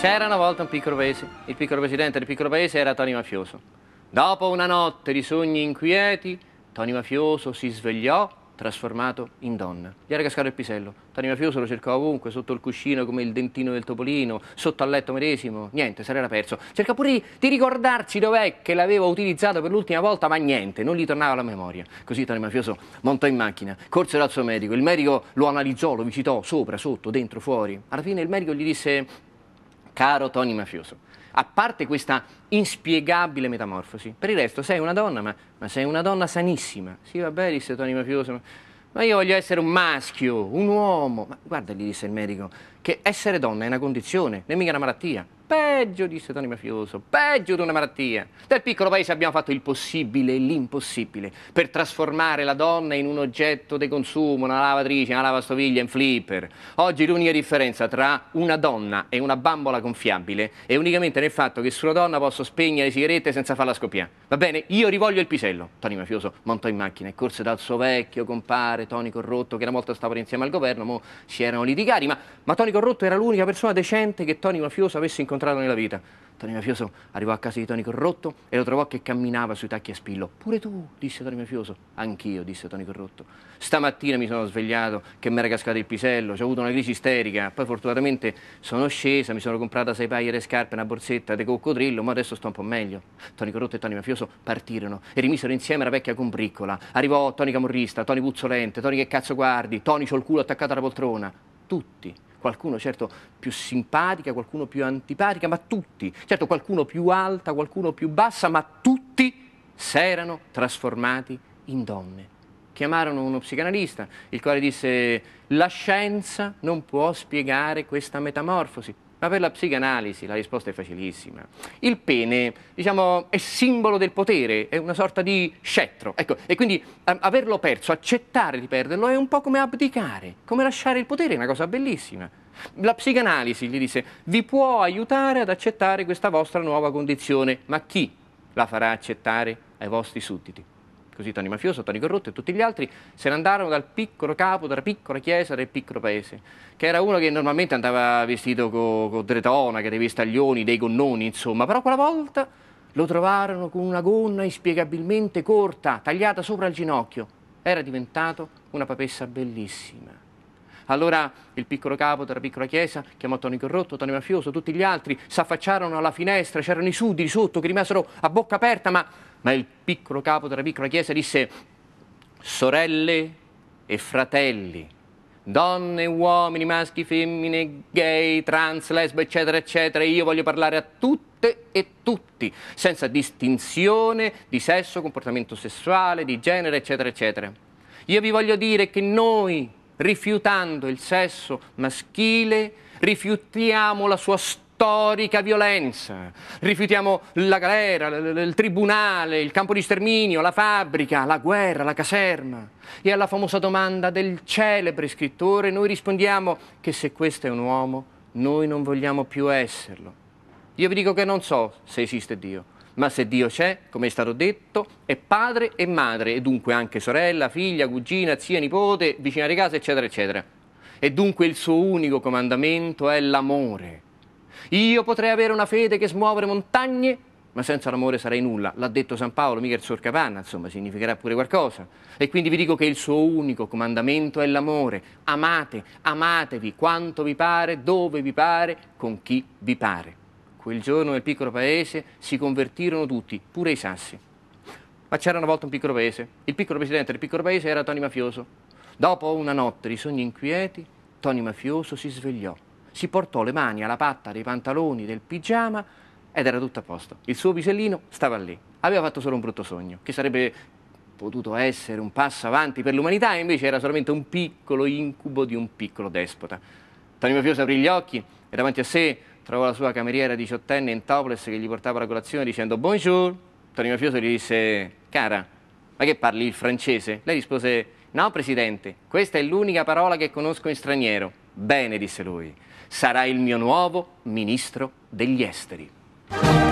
C'era una volta un piccolo paese. Il piccolo presidente del piccolo paese era Tony Mafioso. Dopo una notte di sogni inquieti, Tony Mafioso si svegliò trasformato in donna. Gli era cascato il pisello. Tony Mafioso lo cercò ovunque, sotto il cuscino come il dentino del topolino, sotto al letto medesimo. Niente, se l'era perso. Cerca pure di ricordarci dov'è che l'aveva utilizzato per l'ultima volta, ma niente, non gli tornava la memoria. Così Tony Mafioso montò in macchina, corse dal suo medico. Il medico lo analizzò, lo visitò sopra, sotto, dentro, fuori. Alla fine il medico gli disse caro Tony Mafioso. A parte questa inspiegabile metamorfosi, per il resto sei una donna, ma, ma sei una donna sanissima. Sì, vabbè, disse Tony Mafioso, ma, ma io voglio essere un maschio, un uomo. Ma guarda, gli disse il medico, che essere donna è una condizione, non è mica una malattia peggio disse Tony mafioso, peggio di una malattia. Del piccolo paese abbiamo fatto il possibile e l'impossibile per trasformare la donna in un oggetto di consumo, una lavatrice, una lavastoviglie, un flipper. Oggi l'unica differenza tra una donna e una bambola gonfiabile è unicamente nel fatto che sulla donna posso spegnere le sigarette senza farla scoppiare. Va bene, io rivoglio il pisello. Tony mafioso montò in macchina e corse dal suo vecchio compare Tony Corrotto, che una volta stava insieme al governo, mo si erano litigati, ma, ma Tony Corrotto era l'unica persona decente che Tony mafioso avesse incontrato incontrato nella vita. Tony Mafioso arrivò a casa di Tony Corrotto e lo trovò che camminava sui tacchi a spillo. Pure tu, disse Tony Mafioso. Anch'io, disse Tony Corrotto. Stamattina mi sono svegliato che mi era cascato il pisello, ho avuto una crisi isterica, poi fortunatamente sono scesa, mi sono comprata sei paia di scarpe, una borsetta di coccodrillo, ma adesso sto un po' meglio. Tony Corrotto e Tony Mafioso partirono e rimisero insieme la vecchia combriccola. Arrivò Tony Camorrista, Tony Puzzolente, Tony che cazzo guardi, Tony c'ho il culo attaccato alla poltrona. Tutti qualcuno certo più simpatica, qualcuno più antipatica, ma tutti, certo qualcuno più alta, qualcuno più bassa, ma tutti si erano trasformati in donne. Chiamarono uno psicanalista, il quale disse la scienza non può spiegare questa metamorfosi, ma per la psicanalisi la risposta è facilissima. Il pene, diciamo, è simbolo del potere, è una sorta di scettro. Ecco, e quindi a, averlo perso, accettare di perderlo, è un po' come abdicare, come lasciare il potere, è una cosa bellissima. La psicanalisi, gli disse, vi può aiutare ad accettare questa vostra nuova condizione, ma chi la farà accettare ai vostri sudditi? così Tony Mafioso, Tony Corrotto e tutti gli altri, se ne andarono dal piccolo capo, della piccola chiesa del piccolo paese, che era uno che normalmente andava vestito con co delle tonache, dei vestaglioni, dei gonnoni, insomma, però quella volta lo trovarono con una gonna inspiegabilmente corta, tagliata sopra il ginocchio. Era diventato una papessa bellissima. Allora il piccolo capo della piccola chiesa chiamò Tony Corrotto, Tony Mafioso, tutti gli altri, s'affacciarono alla finestra, c'erano i suddi sotto che rimasero a bocca aperta, ma ma il piccolo capo della piccola chiesa disse, sorelle e fratelli, donne, uomini, maschi, femmine, gay, trans, lesbo, eccetera, eccetera, io voglio parlare a tutte e tutti, senza distinzione di sesso, comportamento sessuale, di genere, eccetera, eccetera. Io vi voglio dire che noi, rifiutando il sesso maschile, rifiutiamo la sua storia storica violenza. Rifiutiamo la galera, il tribunale, il campo di sterminio, la fabbrica, la guerra, la caserma. E alla famosa domanda del celebre scrittore noi rispondiamo che se questo è un uomo, noi non vogliamo più esserlo. Io vi dico che non so se esiste Dio, ma se Dio c'è, come è stato detto, è padre e madre, e dunque anche sorella, figlia, cugina, zia, nipote, vicina di casa, eccetera, eccetera. E dunque il suo unico comandamento è l'amore. Io potrei avere una fede che smuovere montagne, ma senza l'amore sarei nulla. L'ha detto San Paolo, mica il Sor Capanna, insomma, significherà pure qualcosa. E quindi vi dico che il suo unico comandamento è l'amore. Amate, amatevi quanto vi pare, dove vi pare, con chi vi pare. Quel giorno nel piccolo paese si convertirono tutti, pure i sassi. Ma c'era una volta un piccolo paese. Il piccolo presidente del piccolo paese era Tony Mafioso. Dopo una notte di sogni inquieti, Tony Mafioso si svegliò si portò le mani alla patta dei pantaloni, del pigiama ed era tutto a posto. Il suo pisellino stava lì. Aveva fatto solo un brutto sogno, che sarebbe potuto essere un passo avanti per l'umanità e invece era solamente un piccolo incubo di un piccolo despota. Tony Mafioso aprì gli occhi e davanti a sé trovò la sua cameriera diciottenne in topless che gli portava la colazione dicendo «Bonjour». Tony Mafioso gli disse «Cara, ma che parli il francese?» Lei rispose «No, presidente, questa è l'unica parola che conosco in straniero». «Bene», disse lui sarà il mio nuovo ministro degli esteri.